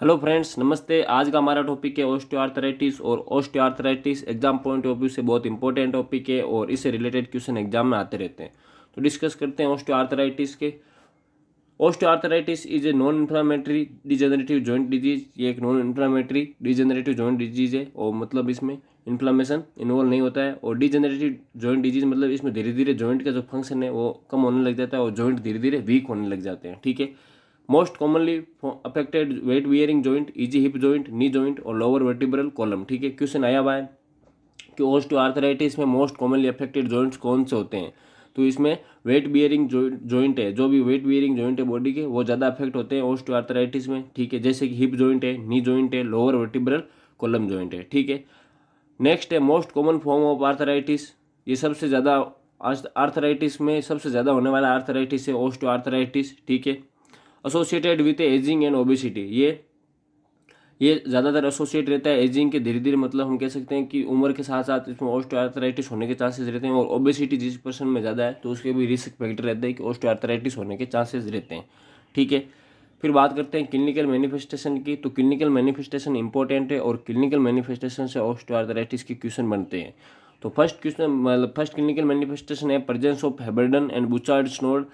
hello friends नमस्ते आज का हमारा टॉपिक है ऑस्टियोआर्थराइटिस और osteoarthritis exam point of view से बहुत इंपॉर्टेंट टॉपिक है और इससे रिलेटेड क्वेश्चन एग्जाम में आते रहते हैं तो डिस्कस करते हैं ऑस्टियोआर्थराइटिस के osteoarthritis is a non inflammatory degenerative joint disease ये एक non inflammatory degenerative joint disease है और मतलब इसमें इन्फ्लामेशन इन्वॉल्व नहीं होता है और डिजेनरेटिव जॉइंट डिजीज मतलब इसमें धीरे धीरे जॉइंट का जो फंक्शन है वो कम होने लग जाता है और जॉइंट धीरे धीरे वीक होने लग जाते हैं ठीक है most commonly affected weight bearing joint easy hip joint knee joint और लोअर वर्टिब्रल कॉलम ठीक है क्वेश्चन आया हुआ है कि ओस्ट आर्थराइटिस में मोस्ट कॉमनली अफेक्टेड जॉइंट्स कौन से होते हैं तो इसमें वेट बियरिंग जॉइंट है जो भी वेट बियरिंग जॉइंट है बॉडी के वो ज़्यादा अफेक्ट होते हैं ओस्ट आर्थराइटिस में ठीक है जैसे कि हिप जॉइंट है नी जॉइंट है लोअर वर्टिब्रल कॉलम जॉइंट है ठीक है नेक्स्ट है most common form of arthritis ये सबसे ज़्यादा आर्थराइटिस में सबसे ज़्यादा होने वाला आर्थराइटिस है ओस्ट आर्थराइटिस ठीक है associated with ageing and obesity ये ये ज़्यादातर एसोसिएट रहता है एजिंग के धीरे धीरे मतलब हम कह सकते हैं कि उम्र के साथ साथ इसमें ऑस्टोआर्थराइटिस होने के चांसेस रहते हैं और ओबेसिटी जिस पर्सन में ज़्यादा है तो उसके भी रिस्क फैक्टर रहते हैं कि ऑस्टोआर्थराइटिस होने के चांसेस रहते हैं ठीक है फिर बात करते हैं क्लिनिकल मैनिफेस्टेशन की तो क्लिनिकल मैनिफेस्टेशन इंपॉर्टेंट है और क्लिनिकल मैनिफेस्टेशन से ऑस्टोआर्थराइटिस के क्वेश्चन बनते हैं तो फर्स्ट क्वेश्चन मतलब फर्स्ट क्लिनिकल मैनिफेस्टेशन है presence of Heberden and Bouchard's स्नोड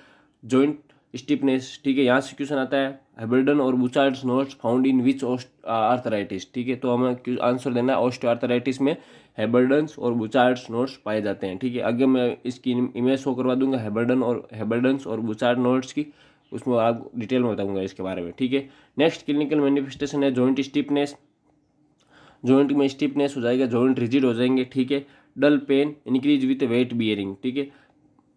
जॉइंट स्टिफनेस ठीक है यहाँ से क्वेश्चन आता है हेबर्डन और Bouchard's nodes found in which osteoarthritis ठीक है तो हमें आंसर देना है ऑस्ट आर्थराइटिस में हेबर्डन और बुचार्ड्स नोट्स पाए जाते हैं ठीक है आगे मैं इसकी इमेज शो करवा दूंगा हेबर्डन और हेबर्डन और बुचार्ड नोट्स की उसमें आप डिटेल में बताऊंगा इसके बारे में ठीक है नेक्स्ट क्लिनिकल मैनिफेस्टेशन है जॉइंट स्टिफनेस जॉइंट में स्टिफनेस हो जाएगा जॉइंट रिजिड हो जाएंगे ठीक है dull pain increase with weight bearing ठीक है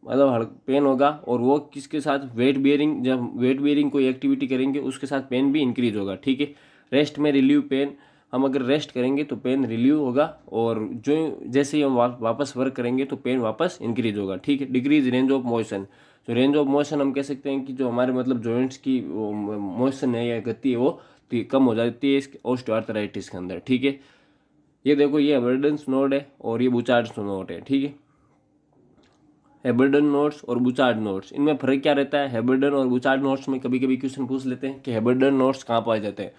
मतलब पेन होगा और वो किसके साथ वेट बियरिंग जब वेट बियरिंग कोई एक्टिविटी करेंगे उसके साथ पेन भी इंक्रीज होगा ठीक है रेस्ट में रिलीव पेन हम अगर रेस्ट करेंगे तो पेन रिलीव होगा और जो जैसे ही हम वा, वापस वर्क करेंगे तो पेन वापस इंक्रीज होगा ठीक है डिक्रीज रेंज ऑफ मोशन तो रेंज ऑफ मोशन हम कह सकते हैं कि जो हमारे मतलब जॉइंट्स की मोशन है या गति है वो तो कम हो जाती है इसके ऑस्टोआर्थराइटिस के अंदर ठीक है ये देखो ये अवर्डेंस नोड है और ये बुचार्ड नोट है ठीक है हेबर्डन नोट्स और बुचार्ड नोट्स इनमें फर्क क्या रहता है हेबर्डन और बुचार्ड नोट्स में कभी कभी क्वेश्चन पूछ लेते हैं कि हेबर्डन नोट्स कहाँ पाए जाते हैं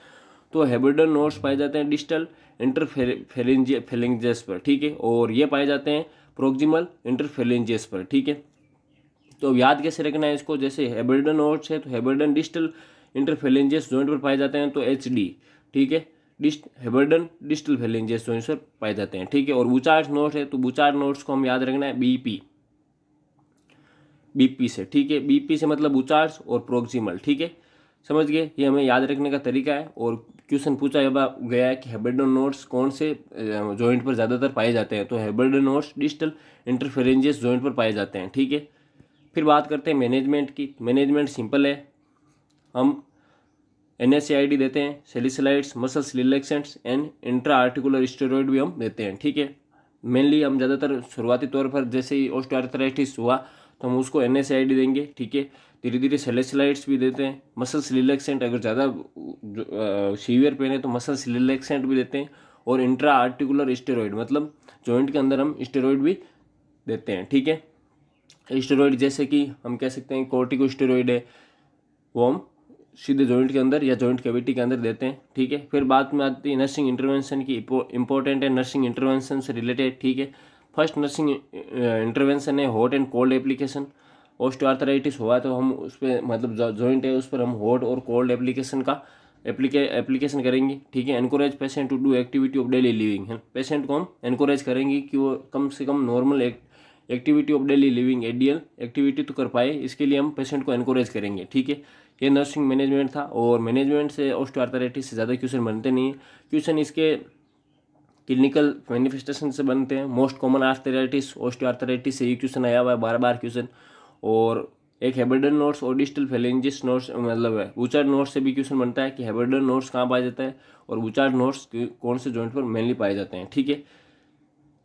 तो हेबर्डन नोट्स पाए जाते हैं इंटरफेरेंज फेलेंजेस पर ठीक है और ये पाए जाते हैं प्रोक्जिमल इंटरफेलेंजेस पर ठीक है तो याद कैसे रखना है इसको जैसे हेबर्डन नोट्स है तो हेबर्डन डिजिटल इंटरफेलेंजेस जॉइंट पर पाए जाते हैं तो एच डी ठीक है dist Heberden distal phalanges joint पर पाए जाते हैं ठीक है और बुचार्ज नोट्स है तो बुचार्ज नोट्स को हम याद रखना है बी पी बीपी से ठीक है बीपी से मतलब उचार्स और प्रोक्सीमल ठीक है समझ गए ये हमें याद रखने का तरीका है और क्वेश्चन पूछा गया है कि हेबेडो नोट्स कौन से जॉइंट पर ज़्यादातर पाए जाते हैं तो Heberden nodes digital interphalangeal joint पर पाए जाते हैं ठीक है फिर बात करते हैं मैनेजमेंट की मैनेजमेंट सिंपल है हम एन देते हैं salicylates muscles relaxants and intra articular steroid भी हम देते हैं ठीक है मेनली हम ज़्यादातर शुरुआती तौर पर जैसे ही ऑस्टोआर्थराइटिस हुआ तो हम उसको एन देंगे ठीक है धीरे धीरे सेलेसलाइट्स भी देते हैं मसल्स रिलैक्सेंट अगर ज़्यादा सीवियर पेन है तो मसल्स रिलैक्सेंट भी देते हैं और इंट्रा आर्टिकुलर स्टेरॉयड मतलब जॉइंट के अंदर हम स्टेरॉयड भी देते हैं ठीक है स्टेरॉयड जैसे कि हम कह सकते हैं कोर्टिको स्टेरॉयड है वो हम सीधे जॉइंट के अंदर या जॉइंट कैविटी के अंदर देते हैं ठीक है फिर बात में आती है नर्सिंग इंटरवेंशन की इंपॉर्टेंट है नर्सिंग इंटरवेंशन से रिलेटेड ठीक है फर्स्ट नर्सिंग इंटरवेंसन है hot and cold application arthritis हुआ तो हम उस पर मतलब जॉइंट है उस पर हम हॉट और कोल्ड एप्लीकेशन का एप्लीकेशन करेंगे ठीक है encourage patient to do activity of daily living है पेशेंट को हम एनकोरेज करेंगे कि वो कम से कम normal activity of daily living ADL activity तो कर पाए इसके लिए हम पेशेंट को एनकोरेज करेंगे ठीक है ये नर्सिंग मैनेजमेंट था और मैनेजमेंट से ऑस्टोआर्थराइटिस से ज़्यादा क्वेश्चन बनते नहीं है क्वेश्चन इसके क्लिनिकल मैनिफेस्टेशन से बनते हैं मोस्ट कॉमन आर्थराइटिस ऑस्टियोआर्थराइटिस से ही क्वेश्चन आया हुआ है बार बार क्वेश्चन और एक हेबर्डन नोट्स और डिस्टल फेलेंजिस नोट्स मतलब है ऊंचा नोट्स से भी क्वेश्चन बनता है कि हेबर्डन नोट्स कहाँ पाया जाता है और ऊंचा नोट्स कौन से जॉइंट पर मेनली पाए जाते हैं ठीक है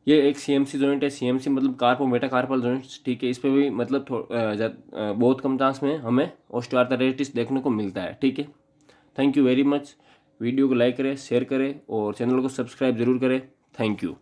ये एक सी एम सी जॉइंट है सी एम सी मतलब कार्पो मेटा कार्पल जॉइंट्स ठीक है इस पर भी मतलब बहुत कम चांस में हमें ऑस्टोआर्थराइटिस देखने को मिलता है ठीक है thank you very much video को लाइक करें शेयर करें और चैनल को सब्सक्राइब जरूर करें थैंक यू